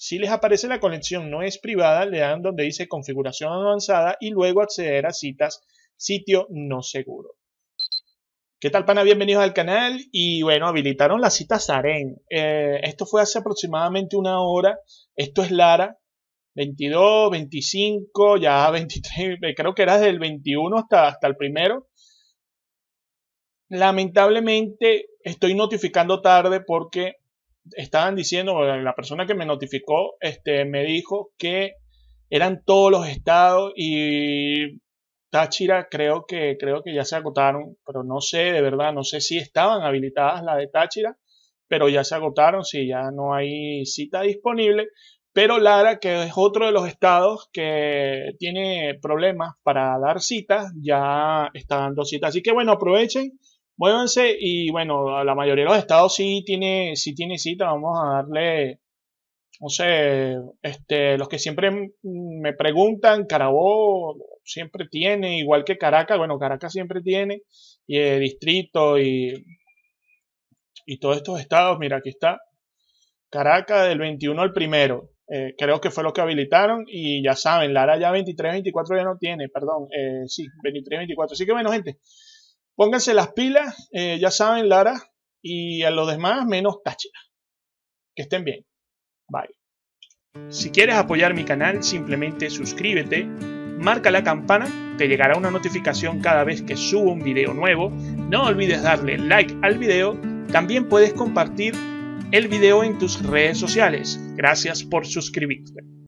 Si les aparece la conexión no es privada, le dan donde dice configuración avanzada y luego acceder a citas sitio no seguro. ¿Qué tal, pana? Bienvenidos al canal. Y bueno, habilitaron las citas Aren. Eh, esto fue hace aproximadamente una hora. Esto es Lara. 22, 25, ya 23, eh, creo que era del 21 hasta, hasta el primero. Lamentablemente estoy notificando tarde porque estaban diciendo, la persona que me notificó, este, me dijo que eran todos los estados y Táchira creo que, creo que ya se agotaron, pero no sé, de verdad, no sé si estaban habilitadas las de Táchira, pero ya se agotaron, si ya no hay cita disponible. Pero Lara, que es otro de los estados que tiene problemas para dar citas, ya está dando citas. Así que bueno, aprovechen Muévanse y bueno, la mayoría de los estados sí tiene, sí tiene cita. Vamos a darle, no sé, este, los que siempre me preguntan, Carabobo siempre tiene, igual que Caracas, bueno, Caracas siempre tiene, y el eh, distrito y, y todos estos estados, mira, aquí está. Caracas del 21 al primero. Eh, creo que fue lo que habilitaron y ya saben, Lara ya 23, 24 ya no tiene, perdón, eh, sí, 23, 24. Así que bueno, gente, Pónganse las pilas, eh, ya saben, Lara, y a los demás menos Táchira, Que estén bien. Bye. Si quieres apoyar mi canal, simplemente suscríbete, marca la campana, te llegará una notificación cada vez que subo un video nuevo. No olvides darle like al video. También puedes compartir el video en tus redes sociales. Gracias por suscribirte.